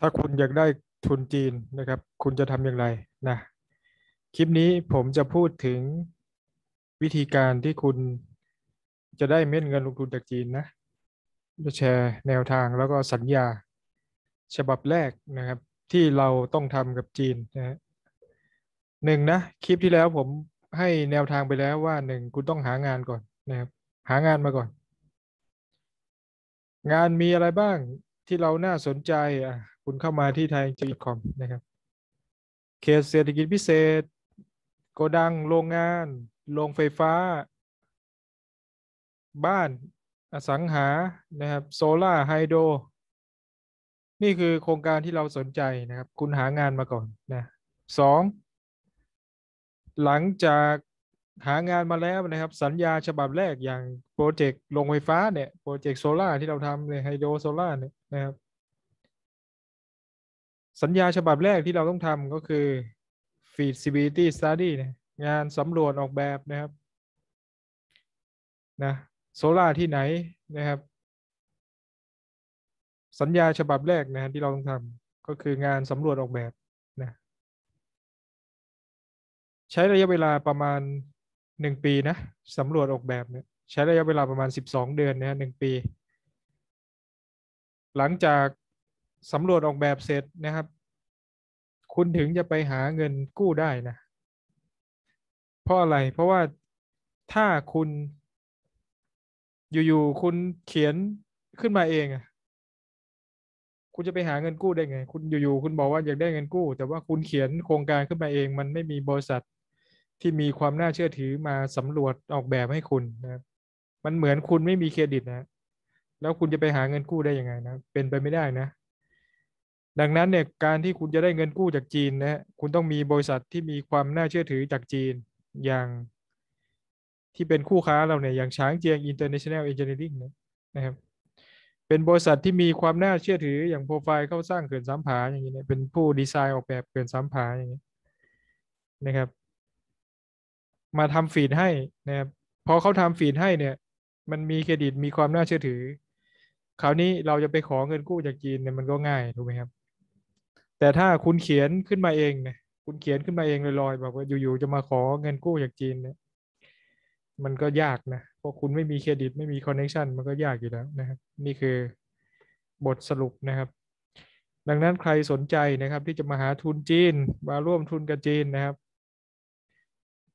ถ้าคุณอยากได้ทุนจีนนะครับ คุณจะทำอย่างไรนะคลิปนี้ผมจะพูดถึงวิธีการที่คุณจะได้เม็ดเงินลงทุนจากจีนนะจะแชร์แนวทางแล้วก็สัญญา ฉบับแรกนะครับ ที่เราต้องทำกับจีนนะฮะหนึ่งนะคลิปที่แล้วผมให้แนวทางไปแล้วว่าหนึ่งคุณต้องหางานก่อนนะครับหางานมาก่อน งานมีอะไรบ้างที่เราน่าสนใจอ่ะคุณเข้ามาที่ไทยจีคอมนะครับเขตเศรษฐกิจพิเศษโกดังโรงงาน โรงไฟฟ้า บ้านอสังหา นะครับ โซล่าไฮโดรนี่คือโครงการที่เราสนใจนะครับ คุณหางานมาก่อนนะสอง หลังจากหางานมาแล้วนะครับ สัญญาฉบับแรกอย่างโปรเจกต์โรงไฟฟ้าเนี่ย โปรเจกต์โซล่าที่เราทำเนี่ยไฮโดรโซล่าเนี่ยนะครับสัญญาฉบับแรกที่เราต้องทำก็คือ feasibility study นะงานสำรวจออกแบบนะครับ นะโซล่าที่ไหนนะครับสัญญาฉบับแรกนะที่เราต้องทำก็คืองานสำรวจออกแบบนะ ใช้ระยะเวลาประมาณ1ปีนะสำรวจออกแบบเนี่ยใช้ระยะเวลาประมาณ 12 เดือนนะึ่หปี หลังจากสำรวจออกแบบ เสร็จนะครับ คุณถึงจะไปหาเงินกู้ได้นะ เพราะอะไร เพราะว่าถ้าคุณอยู่ ๆคุณเขียนขึ้นมาเองอะคุณจะไปหาเงินกู้ได้ไง คุณอยู่ๆคุณบอกว่าอยากได้เงินกู้ แต่ว่าคุณเขียนโครงการขึ้นมาเอง มันไม่มีบริษัทที่มีความน่าเชื่อถือมาสำรวจออกแบบให้คุณนะมันเหมือนคุณไม่มีเครดิตนะแล้วคุณจะไปหาเงินกู้ได้ยังไงนะเป็นไปไม่ได้นะดังนั้นเนี่ยการที่คุณจะได้เงินกู้จากจีนนะคุณต้องมีบริษัทที่มีความน่าเชื่อถือจากจีนอย่าง ที่เป็นคู่ค้าเราเนี่ยอย่างช้างเจียงอินเตอร์เนชั่นแนลเอนจิเนียริงนะครับ เป็นบริษัทที่มีความน่าเชื่อถืออย่างโปรไฟล์เข้าสร้างเขื่อนสามผาอย่างนี้เนี่ยเป็นผู้ดีไซน์ออกแบบเขื่อนสามผาอย่างนี้นะครับ มาทำฟีดให้นะครับพอเขาทำฟีดให้เนี่ย มันมีเครดิตมีความน่าเชื่อถือคราวนี้เราจะไปขอเงินกู้จากจีนเนี่ยมันก็ง่ายถูกไหมครับแต่ถ้าคุณเขียนขึ้นมาเองเนี่ยคุณเขียนขึ้นมาเองลอยๆแบบว่าอยู่ๆจะมาขอเงินกู้จากจีนเนี่ยมันก็ยากนะเพราะคุณไม่มีเครดิตไม่มีคอนเนคชันมันก็ยากอยู่แล้วนะครับ นี่คือบทสรุปนะครับ ดังนั้นใครสนใจนะครับ ที่จะมาหาทุนจีน มาร่วมทุนกับจีนนะครับ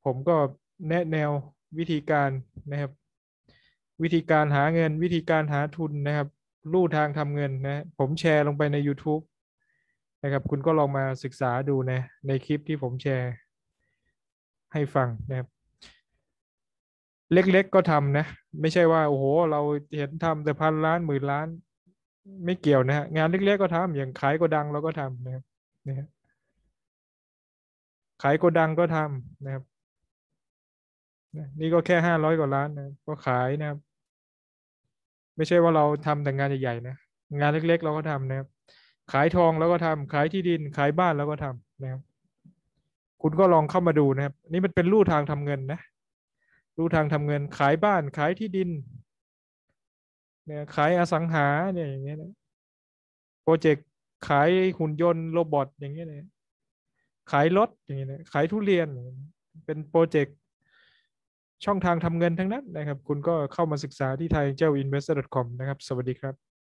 ผมก็แนะแนววิธีการนะครับ วิธีการหาเงินวิธีการหาทุนนะครับลู่ทางทำเงินนะ ผมแชร์ลงไปใน YouTube นะครับ คุณก็ลองมาศึกษาดูนะในคลิปที่ผมแชร์ ให้ฟังนะครับเล็ก ๆ ก็ทำนะ ไม่ใช่ว่าโอ้โห เราเห็นทำแต่พันล้านหมื่นล้าน ไม่เกี่ยวนะฮะงานเล็ก ๆ ก็ทำอย่าง ขายก็ดังเราก็ทำนะครับนะขายก็ดังก็ทำนะครับ นี่ก็แค่ห้าร้อยกว่าล้านนะก็ขายนะครับไม่ใช่ว่าเราทำแต่งานใหญ่ ๆ นะ งานเล็ก ๆ เราก็ทำนะครับขายทองแล้วก็ทำขายที่ดิน ขายบ้านแล้วก็ทำนะครับคุณก็ลองเข้ามาดูนะครับ นี่มันเป็น รูทางทำเงินนะ รูทางทำเงินขายบ้าน ขายที่ดินเนี่ยขายอสังหา เนี่ย อย่างเงี้ยนะโปรเจกต์ขายหุ่นยนต์โรบอทอย่างเงี้ยนะขายรถอย่างเงี้ยนะขายทุเรียน เป็น โปรเจกต์ช่องทางทำเงินทั้งนั้นนะครับคุณก็เข้ามาศึกษาที่ไทยเจ้า investor.com นะครับ สวัสดีครับ